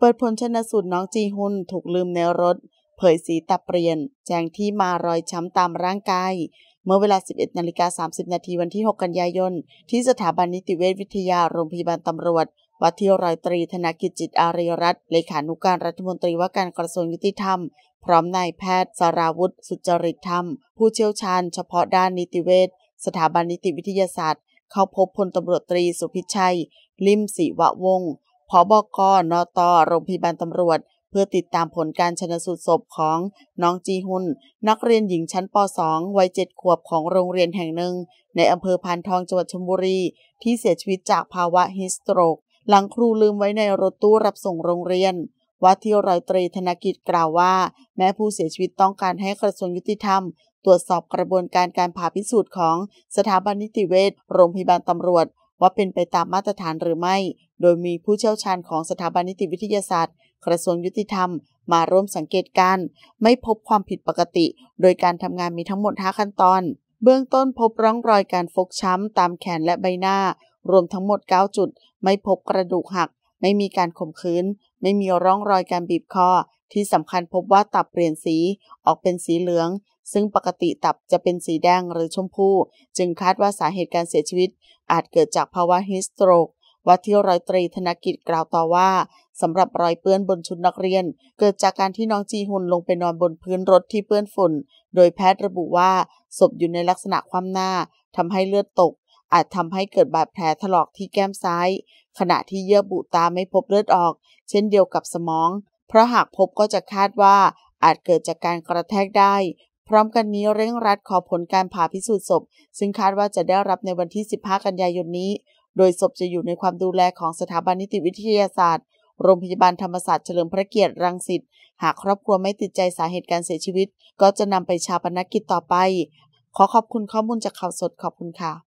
เปิดผลชนสูตรน้องจีฮุนถูกลืมในรถ เผยสีตับเปลี่ยน แจ้งที่มารอยช้ำตามร่างกาย เมื่อเวลา 11นาฬิกา30 นาทีวันที่ 6 กันยายน ที่สถาบันนิติเวชวิทยาโรงพยาบาลตำรวจวัที่รอยตรี ธนกิจจิตอารีรัตน์เลขานุการรัฐมนตรีว่าการกระทรวงยุติธรรม พร้อมนายแพทย์ สราวุฒิสุจริตธรรม ผู้เชี่ยวชาญเฉพาะด้านนิติเวชสถาบันนิติวิทยาศาสตร์ เข้าพบพลตำรวจตรีสุพิชัย ลิมศิวะวงศ์ผบกนตโรงพยาบาลตำรวจ เพื่อติดตามผลการชนสูตรศพของน้องจีฮุนนักเรียนหญิงชั้นป .2 วัยเจ็ดขวบของโรงเรียนแห่งหนึ่ง ในอำเภอพานทองจังหวัดชลบุรี ที่เสียชีวิตจากภาวะฮิสโตรก หลังครูลืมไว้ในรถตู้รับส่งโรงเรียนวัดที่รอยตรีธนกิจกล่าวว่า แม้ผู้เสียชีวิตต้องการให้กระทรวงยุติธรรม ตรวจสอบกระบวนการการผ่าพิสูจน์ของ สถาบันนิติเวชโรงพยาบาลตำรวจว่าเป็นไปตามมาตรฐานหรือไม่ โดยมีผู้เชี่ยวชาญของสถาบันนิติวิทยาศาสตร์ กระทรวงยุติธรรม มาร่วมสังเกตการ ไม่พบความผิดปกติ โดยการทำงานมีทั้งหมด5ขั้นตอน เบื้องต้นพบร่องรอยการฟกช้ำตามแขนและใบหน้า รวมทั้งหมด9จุด ไม่พบกระดูกหักไม่มีการข่มขืน ไม่มีร่องรอยการบีบคอ ที่สำคัญพบว่าตับเปลี่ยนสีออกเป็นสีเหลือง ซึ่งปกติตับจะเป็นสีแดงหรือชมพู จึงคาดว่าสาเหตุการเสียชีวิตอาจเกิดจากภาวะฮิสโตรกวัดที่ร้อยตรีธนกิจกล่าวต่อว่า สำหรับรอยเปื้อนบนชุดนักเรียน เกิดจากการที่น้องจีฮุนลงไปนอนบนพื้นรถที่เปื้อนฝุ่น โดยแพทย์ระบุว่าศพอยู่ในลักษณะคว่ำหน้าทำให้เลือดตกอาจทำให้เกิดบาดแผลถลอกที่แก้มซ้าย ขณะที่เยื่อบุตาไม่พบเลือดออก เช่นเดียวกับสมอง เพราะหากพบก็จะคาดว่า อาจเกิดจากการกระแทกได้ พร้อมกันนี้เร่งรัดขอผลการผ่าพิสูจน์ศพ ซึ่งคาดว่าจะได้รับในวันที่ 15 กันยายนนี้ โดยศพจะอยู่ในความดูแลของสถาบันนิติวิทยาศาสตร์ โรงพยาบาลธรรมศาสตร์เฉลิมพระเกียรติรังสิตหากครอบครัวไม่ติดใจสาเหตุการเสียชีวิต ก็จะนำไปชาปนกกิจต่อไป ขอขอบคุณข้อมูลจากข่าวสดขอบคุณค่ะ